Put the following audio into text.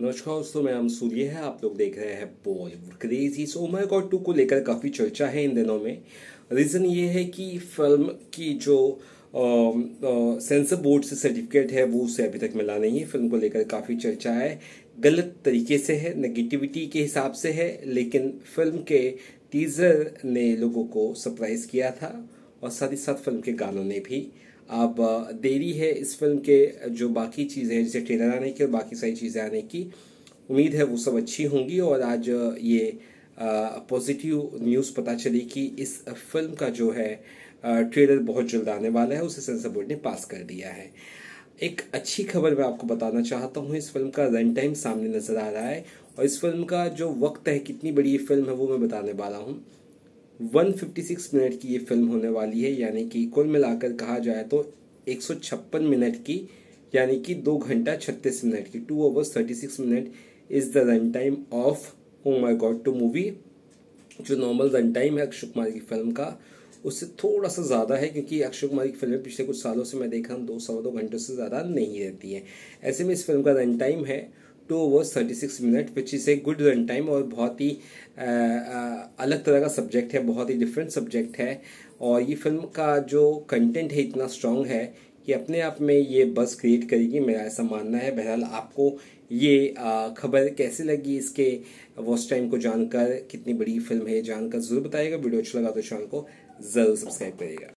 नमस्कार दोस्तों मेरा नाम सूर्य है आप लोग देख रहे हैं बॉय क्रेजी सो मैं गॉड टू को लेकर काफ़ी चर्चा है इन दिनों में रीज़न ये है कि फिल्म की जो सेंसर um, बोर्ड uh, से सर्टिफिकेट है वो उसे अभी तक मिला नहीं है फिल्म को लेकर काफ़ी चर्चा है गलत तरीके से है नेगेटिविटी के हिसाब से है लेकिन फिल्म के टीज़र ने लोगों को सरप्राइज़ किया था और साथ ही साथ फिल्म के गानों ने भी अब देरी है इस फिल्म के जो बाकी चीज़ें हैं जैसे ट्रेलर आने की और बाकी सारी चीज़ें आने की उम्मीद है वो सब अच्छी होंगी और आज ये पॉजिटिव न्यूज़ पता चली कि इस फिल्म का जो है ट्रेलर बहुत जल्द आने वाला है उसे सेंसर बोर्ड ने पास कर दिया है एक अच्छी खबर मैं आपको बताना चाहता हूँ इस फिल्म का रन टाइम सामने नज़र आ रहा है और इस फिल्म का जो वक्त है कितनी बड़ी ये फिल्म है वो मैं बताने वाला हूँ 156 मिनट की ये फिल्म होने वाली है यानी कि कुल मिलाकर कहा जाए तो 156 मिनट की यानी कि दो घंटा छत्तीस मिनट की two hours thirty six minute is the run time of oh my God two movie जो नॉर्मल रन टाइम है अक्षय कुमार की फिल्म का उससे थोड़ा सा ज़्यादा है क्योंकि अक्षय कुमार की फिल्में पिछले कुछ सालों से मैं देख रहा हूँ दो सवा दो घंटों से ज़्यादा नहीं रहती हैं ऐसे में इस फिल्म का रन टाइम है two hours thirty six minute which is a good run time और बहुत ही आ, अलग तरह का सब्जेक्ट है बहुत ही डिफरेंट सब्जेक्ट है और ये फिल्म का जो कंटेंट है इतना स्ट्रॉन्ग है कि अपने आप में ये बस क्रिएट करेगी मेरा ऐसा मानना है बहरहाल आपको ये खबर कैसे लगी इसके वॉस टाइम को जानकर कितनी बड़ी फिल्म है जानकर जरूर बताएगा वीडियो अच्छा लगा तो चैनल को ज़रूर सब्सक्राइब करेगा